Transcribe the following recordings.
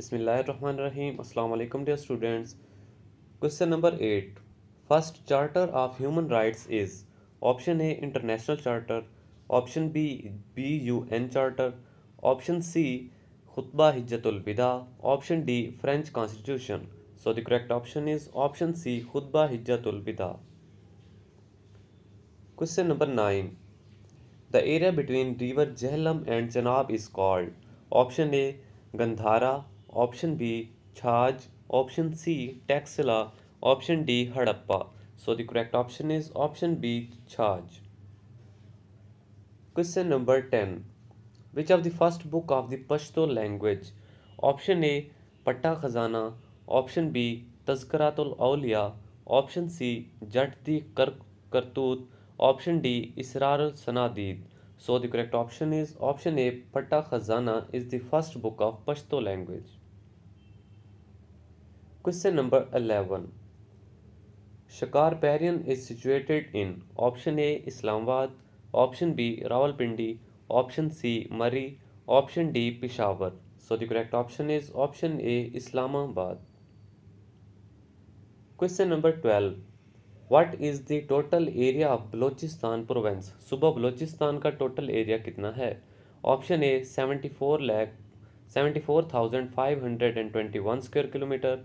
अस्सलाम वालेकुम dear students question number eight first charter of human rights is option A international charter option B B U N charter option C खुतबा हिजतुलविदा option D French constitution so the correct option is option C खुतबा हिजतुलविदा question number nine the area between river Jhelum and Chenab is called option A Gandhara option B Chaj option C Taxila option D Harappa so the correct option is option B Chaj question number ten which of the first book of the Pashto language option A Pata Khazana option B तस्करातलिया option C जट दी कर करतूत option D इसरार सनादीद so the correct option is option A Pata Khazana is the first book of Pashto language question number eleven Shakarparian is situated in option A Islamabad option B Rawalpindi option C Murree option D Peshawar so the correct option is option A Islamabad question number twelve what is the total area of Balochistan province सुबह बलोचिस्तान का total area कितना है option A seventy four lakh seventy four thousand five hundred and twenty one square kilometre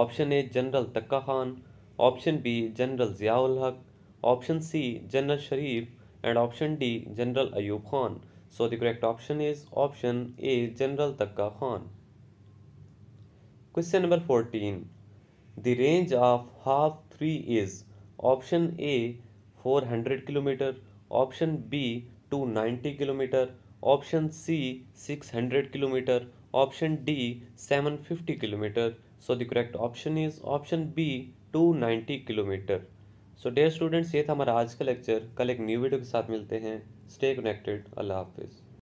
option A general Tikka Khan option B general Ziaul Haq option C general Sharif and option D general Ayub Khan so the correct option is option A general Tikka Khan question number fourteen the range of Hatf three is option A four hundred kilometre option B two ninety kilometre option C six hundred kilometre option D seven fifty kilometre so the correct option is option B two ninety kilometre so dear students ये था हमारा आज का lecture कल एक new video के साथ मिलते हैं स्टे कनेक्टेड अल्लाह हाफिज़